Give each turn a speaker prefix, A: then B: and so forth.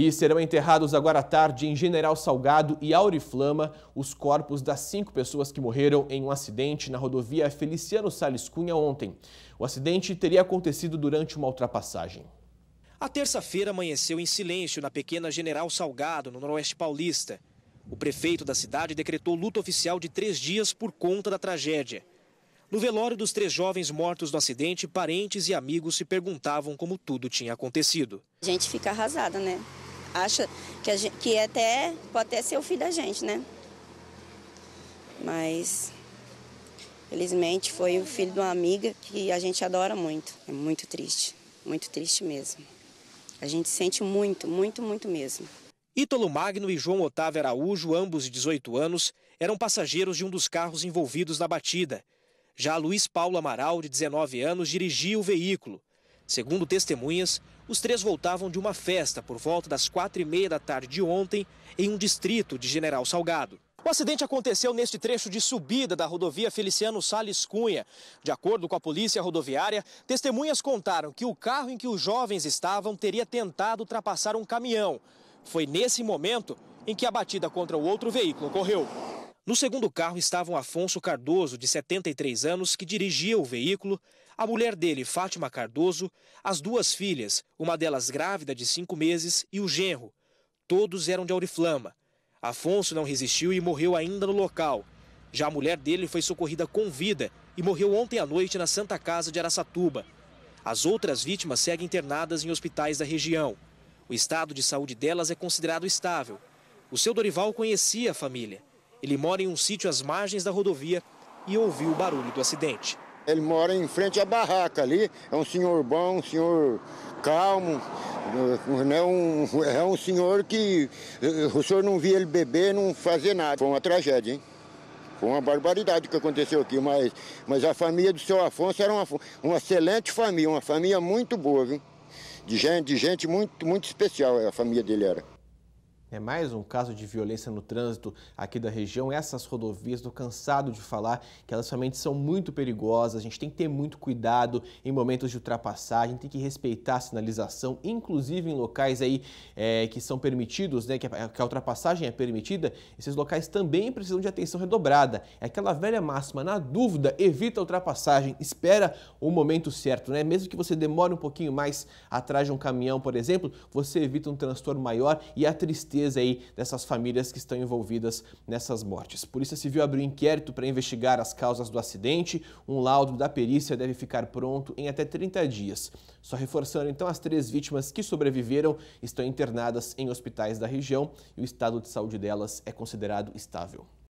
A: E serão enterrados agora à tarde em General Salgado e Auriflama os corpos das cinco pessoas que morreram em um acidente na rodovia Feliciano Sales Cunha ontem. O acidente teria acontecido durante uma ultrapassagem.
B: A terça-feira amanheceu em silêncio na pequena General Salgado, no Noroeste Paulista. O prefeito da cidade decretou luto oficial de três dias por conta da tragédia. No velório dos três jovens mortos no acidente, parentes e amigos se perguntavam como tudo tinha acontecido.
C: A gente fica arrasada, né? acha que, gente, que até pode até ser o filho da gente, né? Mas felizmente foi o filho de uma amiga que a gente adora muito. É muito triste, muito triste mesmo. A gente sente muito, muito, muito mesmo. Ítalo Magno e João Otávio Araújo, ambos de 18 anos, eram
B: passageiros de um dos carros envolvidos na batida. Já Luiz Paulo Amaral, de 19 anos, dirigia o veículo. Segundo testemunhas, os três voltavam de uma festa por volta das quatro e meia da tarde de ontem em um distrito de General Salgado. O acidente aconteceu neste trecho de subida da rodovia Feliciano Sales Cunha. De acordo com a polícia rodoviária, testemunhas contaram que o carro em que os jovens estavam teria tentado ultrapassar um caminhão. Foi nesse momento em que a batida contra o outro veículo ocorreu. No segundo carro estavam Afonso Cardoso, de 73 anos, que dirigia o veículo, a mulher dele, Fátima Cardoso, as duas filhas, uma delas grávida de cinco meses, e o genro. Todos eram de Auriflama. Afonso não resistiu e morreu ainda no local. Já a mulher dele foi socorrida com vida e morreu ontem à noite na Santa Casa de Aracatuba. As outras vítimas seguem internadas em hospitais da região. O estado de saúde delas é considerado estável. O seu Dorival conhecia a família ele mora em um sítio
D: às margens da rodovia e ouviu o barulho do acidente. Ele mora em frente à barraca ali, é um senhor bom, um senhor calmo, é um, é um senhor que eh, o senhor não via ele beber, não fazer nada. Foi uma tragédia, hein? Foi uma barbaridade o que aconteceu aqui, mas, mas a família do seu Afonso era uma, uma excelente família, uma família muito boa, viu? De gente, de gente muito, muito especial é, a família dele era.
A: É mais um caso de violência no trânsito aqui da região. Essas rodovias, estou cansado de falar que elas realmente são muito perigosas. A gente tem que ter muito cuidado em momentos de ultrapassagem, tem que respeitar a sinalização, inclusive em locais aí é, que são permitidos, né, que a, que a ultrapassagem é permitida. Esses locais também precisam de atenção redobrada. É aquela velha máxima, na dúvida, evita a ultrapassagem, espera o momento certo, né? Mesmo que você demore um pouquinho mais atrás de um caminhão, por exemplo, você evita um transtorno maior e a tristeza aí dessas famílias que estão envolvidas nessas mortes. Polícia Civil abriu inquérito para investigar as causas do acidente. Um laudo da perícia deve ficar pronto em até 30 dias. Só reforçando, então, as três vítimas que sobreviveram estão internadas em hospitais da região e o estado de saúde delas é considerado estável.